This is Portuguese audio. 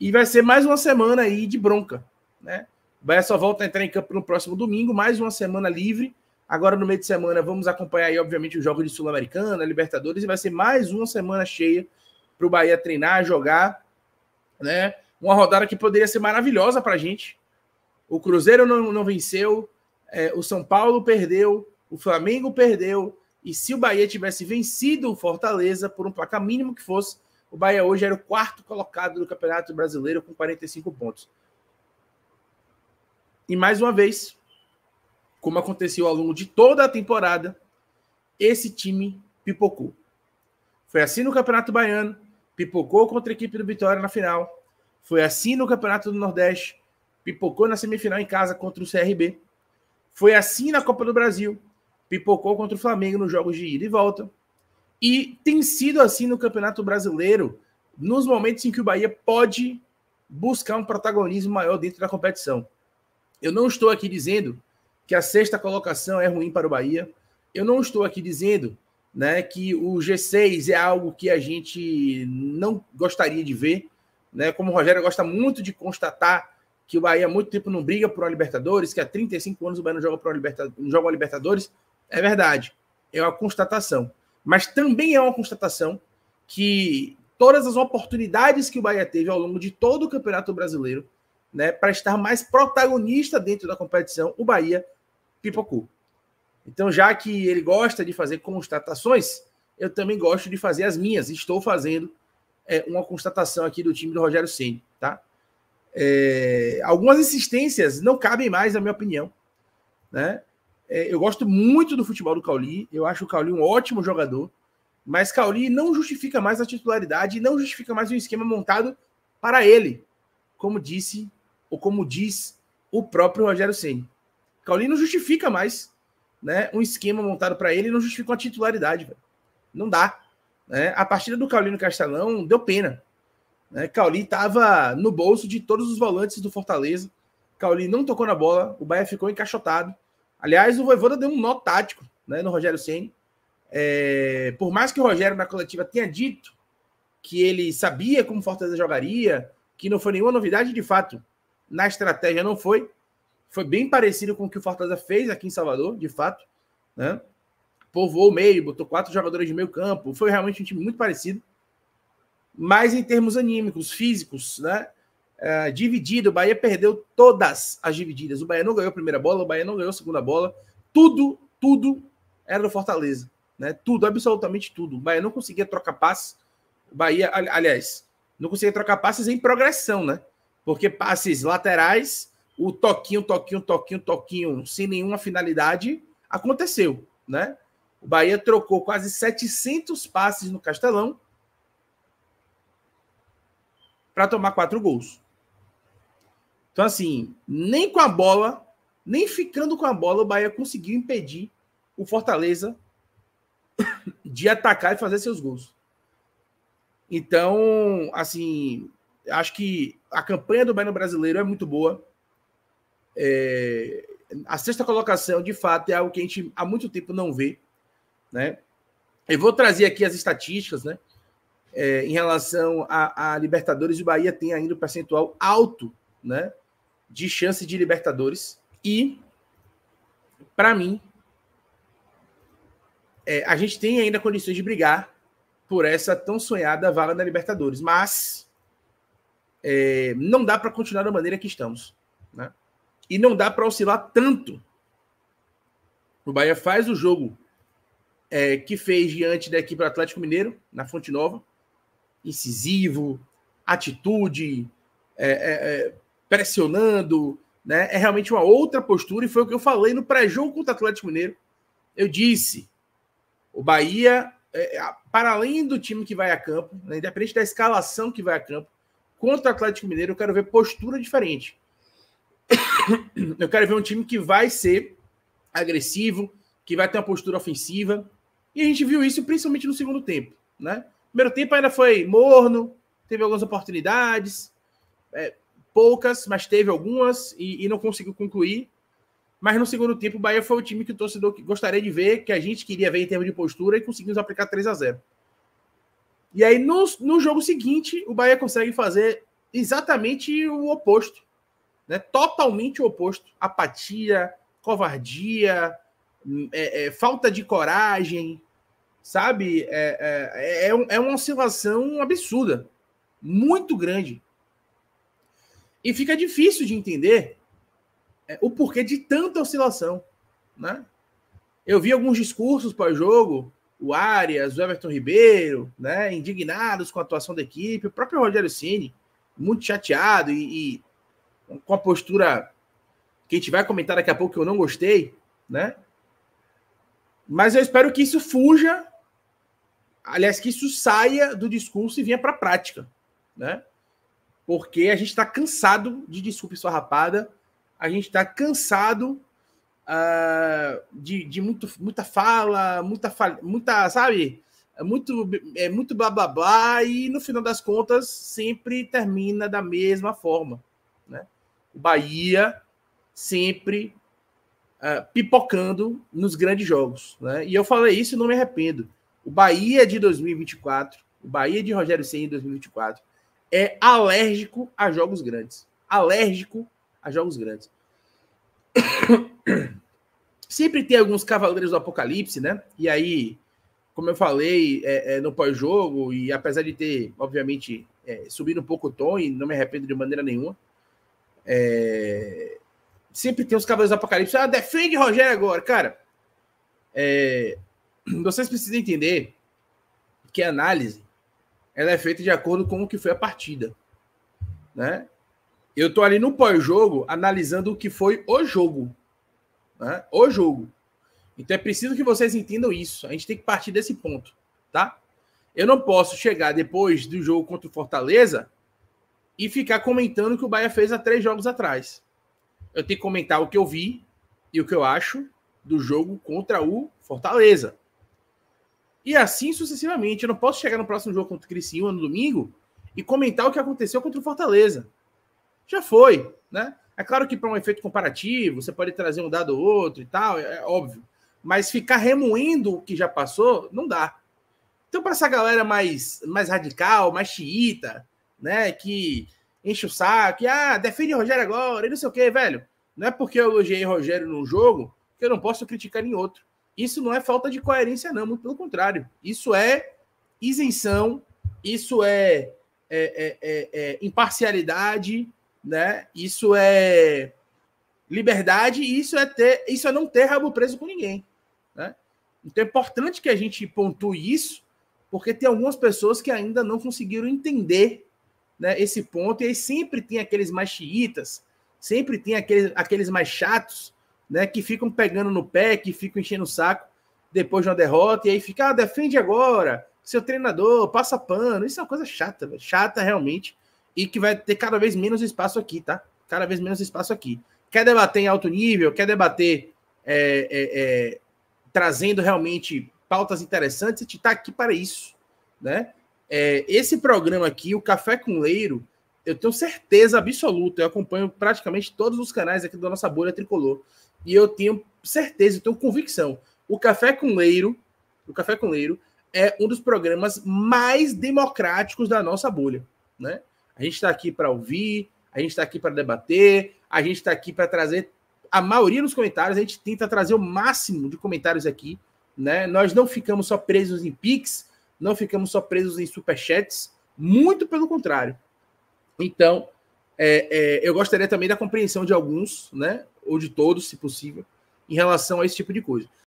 E vai ser mais uma semana aí de bronca, né? O Bahia só volta a entrar em campo no próximo domingo, mais uma semana livre. Agora, no meio de semana, vamos acompanhar aí, obviamente, o jogo de Sul-Americana, Libertadores, e vai ser mais uma semana cheia para o Bahia treinar, jogar, né? Uma rodada que poderia ser maravilhosa para a gente. O Cruzeiro não, não venceu, é, o São Paulo perdeu, o Flamengo perdeu, e se o Bahia tivesse vencido o Fortaleza por um placar mínimo que fosse, o Bahia hoje era o quarto colocado do Campeonato Brasileiro com 45 pontos. E mais uma vez, como aconteceu ao longo de toda a temporada, esse time pipocou. Foi assim no Campeonato Baiano, pipocou contra a equipe do Vitória na final. Foi assim no Campeonato do Nordeste, pipocou na semifinal em casa contra o CRB. Foi assim na Copa do Brasil, pipocou contra o Flamengo nos jogos de ida e volta. E tem sido assim no Campeonato Brasileiro, nos momentos em que o Bahia pode buscar um protagonismo maior dentro da competição. Eu não estou aqui dizendo que a sexta colocação é ruim para o Bahia. Eu não estou aqui dizendo né, que o G6 é algo que a gente não gostaria de ver. Né? Como o Rogério gosta muito de constatar que o Bahia há muito tempo não briga por uma Libertadores, que há 35 anos o Bahia não joga, por uma Libertadores, não joga uma Libertadores. É verdade. É uma constatação mas também é uma constatação que todas as oportunidades que o Bahia teve ao longo de todo o Campeonato Brasileiro, né, para estar mais protagonista dentro da competição, o Bahia pipocou. Então, já que ele gosta de fazer constatações, eu também gosto de fazer as minhas. Estou fazendo é, uma constatação aqui do time do Rogério Ceni, tá? É, algumas insistências não cabem mais, na minha opinião. Né? É, eu gosto muito do futebol do Cauli, eu acho o Cauli um ótimo jogador, mas Cauli não justifica mais a titularidade, não justifica mais um esquema montado para ele, como disse ou como diz o próprio Rogério Ceni. Cauli não justifica mais, né, um esquema montado para ele, não justifica uma titularidade, Não dá. Né? A partida do Cauli no Castelão deu pena. Né? Cauli estava no bolso de todos os volantes do Fortaleza. Cauli não tocou na bola, o Bahia ficou encaixotado. Aliás, o Voivoda deu um nó tático né, no Rogério Ceni. É, por mais que o Rogério na coletiva tenha dito que ele sabia como Fortaleza jogaria, que não foi nenhuma novidade, de fato, na estratégia não foi. Foi bem parecido com o que o Fortaleza fez aqui em Salvador, de fato. Né? Povoou o meio, botou quatro jogadores de meio campo. Foi realmente um time muito parecido. Mas em termos anímicos, físicos, né? É, dividido, o Bahia perdeu todas as divididas. O Bahia não ganhou a primeira bola, o Bahia não ganhou a segunda bola. Tudo, tudo era do Fortaleza. Né? Tudo, absolutamente tudo. O Bahia não conseguia trocar passes. O Bahia, aliás, não conseguia trocar passes em progressão, né? Porque passes laterais, o toquinho, toquinho, toquinho, toquinho, sem nenhuma finalidade, aconteceu, né? O Bahia trocou quase 700 passes no Castelão para tomar quatro gols. Então, assim, nem com a bola, nem ficando com a bola, o Bahia conseguiu impedir o Fortaleza de atacar e fazer seus gols. Então, assim, acho que a campanha do Bahia no Brasileiro é muito boa. É, a sexta colocação, de fato, é algo que a gente há muito tempo não vê. Né? Eu vou trazer aqui as estatísticas, né? É, em relação a, a Libertadores, o Bahia tem ainda um percentual alto, né? de chance de Libertadores. E, para mim, é, a gente tem ainda condições de brigar por essa tão sonhada vaga na Libertadores, mas é, não dá para continuar da maneira que estamos. Né? E não dá para oscilar tanto. O Bahia faz o jogo é, que fez diante da equipe do Atlético Mineiro, na Fonte Nova, incisivo, atitude, é, é, é pressionando, né? É realmente uma outra postura e foi o que eu falei no pré-jogo contra o Atlético Mineiro. Eu disse, o Bahia, é, é, para além do time que vai a campo, né, independente da escalação que vai a campo, contra o Atlético Mineiro eu quero ver postura diferente. Eu quero ver um time que vai ser agressivo, que vai ter uma postura ofensiva. E a gente viu isso principalmente no segundo tempo, né? Primeiro tempo ainda foi morno, teve algumas oportunidades, é, poucas, mas teve algumas e, e não conseguiu concluir. Mas no segundo tempo, o Bahia foi o time que o torcedor gostaria de ver, que a gente queria ver em termos de postura e conseguimos aplicar 3 a 0 E aí, no, no jogo seguinte, o Bahia consegue fazer exatamente o oposto. Né? Totalmente o oposto. Apatia, covardia, hum, é, é, falta de coragem, sabe? É, é, é, é uma oscilação absurda, muito grande. E fica difícil de entender é, o porquê de tanta oscilação. Né? Eu vi alguns discursos pós-jogo, o Arias, o Everton Ribeiro, né, indignados com a atuação da equipe, o próprio Rogério Ceni muito chateado e, e, com a postura que a gente vai comentar daqui a pouco que eu não gostei, né? Mas eu espero que isso fuja, aliás, que isso saia do discurso e venha para a prática, né? porque a gente está cansado de desculpe sua rapada, a gente está cansado uh, de, de muito, muita fala, muita, muita sabe, é muito, é, muito blá blá blá, e no final das contas sempre termina da mesma forma. Né? O Bahia sempre uh, pipocando nos grandes jogos. Né? E eu falei isso e não me arrependo. O Bahia de 2024, o Bahia de Rogério Senna em 2024, é alérgico a jogos grandes. Alérgico a jogos grandes. Sempre tem alguns cavaleiros do apocalipse, né? E aí, como eu falei é, é, no pós-jogo, e apesar de ter, obviamente, é, subido um pouco o tom, e não me arrependo de maneira nenhuma, é, sempre tem os cavaleiros do apocalipse. Ah, defende Rogério agora, cara. É, vocês precisam entender que a análise ela é feita de acordo com o que foi a partida. Né? Eu estou ali no pós-jogo analisando o que foi o jogo. Né? O jogo. Então é preciso que vocês entendam isso. A gente tem que partir desse ponto, tá? Eu não posso chegar depois do jogo contra o Fortaleza e ficar comentando o que o Bahia fez há três jogos atrás. Eu tenho que comentar o que eu vi e o que eu acho do jogo contra o Fortaleza. E assim sucessivamente. Eu não posso chegar no próximo jogo contra o Criciúma no domingo e comentar o que aconteceu contra o Fortaleza. Já foi, né? É claro que para um efeito comparativo, você pode trazer um dado ou outro e tal, é, é óbvio. Mas ficar remoendo o que já passou, não dá. Então, para essa galera mais, mais radical, mais xiita, né, que enche o saco, e, ah, defende o Rogério agora, e não sei o quê, velho. Não é porque eu elogiei o Rogério num jogo que eu não posso criticar em outro. Isso não é falta de coerência, não, muito pelo contrário. Isso é isenção, isso é, é, é, é, é imparcialidade, né? Isso é liberdade isso é ter, isso é não ter rabo preso com ninguém, né? Então é importante que a gente pontue isso, porque tem algumas pessoas que ainda não conseguiram entender né, esse ponto, e aí sempre tem aqueles mais chiitas, sempre tem aqueles, aqueles mais chatos né, que ficam pegando no pé, que ficam enchendo o saco depois de uma derrota, e aí fica, ah, defende agora, seu treinador, passa pano. Isso é uma coisa chata, véio. chata realmente, e que vai ter cada vez menos espaço aqui, tá? Cada vez menos espaço aqui. Quer debater em alto nível, quer debater é, é, é, trazendo realmente pautas interessantes, a gente está aqui para isso, né? É, esse programa aqui, o Café com Leiro, eu tenho certeza absoluta, eu acompanho praticamente todos os canais aqui da nossa bolha tricolor. E eu tenho certeza, eu tenho convicção. O Café com Leiro, o Café com Leiro é um dos programas mais democráticos da nossa bolha, né? A gente está aqui para ouvir, a gente está aqui para debater, a gente está aqui para trazer a maioria dos comentários, a gente tenta trazer o máximo de comentários aqui, né? Nós não ficamos só presos em pics, não ficamos só presos em superchats, muito pelo contrário. Então, é, é, eu gostaria também da compreensão de alguns, né, ou de todos, se possível, em relação a esse tipo de coisa.